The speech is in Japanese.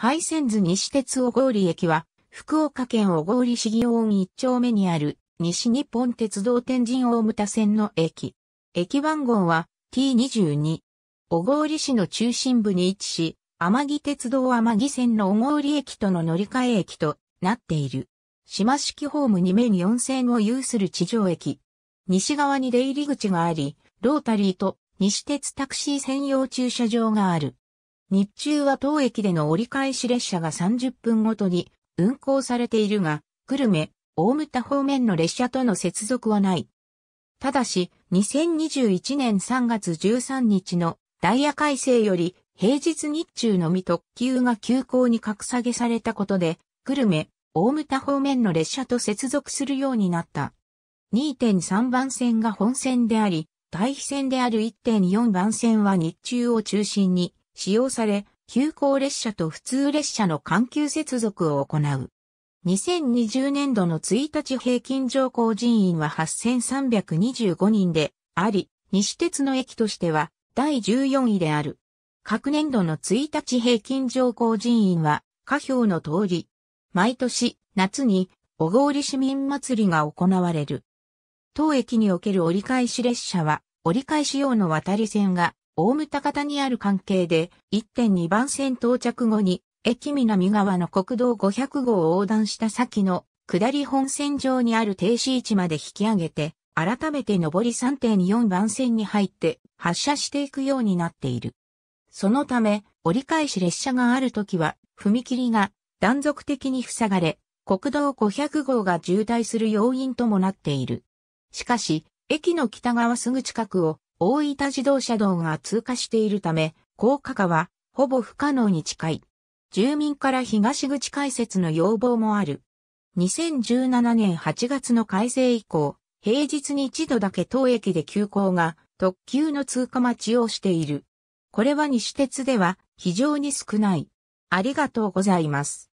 廃線図西鉄小郡駅は、福岡県小郡市祇園一丁目にある、西日本鉄道天神大牟田線の駅。駅番号は T22。小郡市の中心部に位置し、天城鉄道天城線の小郡駅との乗り換え駅となっている。島式ホーム2面4線を有する地上駅。西側に出入り口があり、ロータリーと西鉄タクシー専用駐車場がある。日中は当駅での折り返し列車が30分ごとに運行されているが、久留米、大牟田方面の列車との接続はない。ただし、2021年3月13日のダイヤ改正より平日日中のみ特急が急行に格下げされたことで、久留米、大牟田方面の列車と接続するようになった。2.3番線が本線であり、対比線である1.4番線は日中を中心に使用され、急行列車と普通列車の緩急接続を行う。2020年度の1日平均乗降人員は8325人であり、西鉄の駅としては第14位である。各年度の1日平均乗降人員は、下表の通り、毎年夏に小郡市民祭りが行われる。当駅における折り返し列車は、折り返し用の渡り線が大牟田方にある関係で、1.2番線到着後に、駅南側の国道500号を横断した先の、下り本線上にある停止位置まで引き上げて、改めて上り3.4番線に入って発車していくようになっている。そのため、折り返し列車があるときは、踏切が断続的に塞がれ、国道500号が渋滞する要因ともなっている。しかし、駅の北側すぐ近くを大分自動車道が通過しているため、高架化はほぼ不可能に近い。住民から東口開設の要望もある。2017年8月の改正以降、平日に一度だけ当駅で急行が特急の通過待ちをしている。これは西鉄では非常に少ない。ありがとうございます。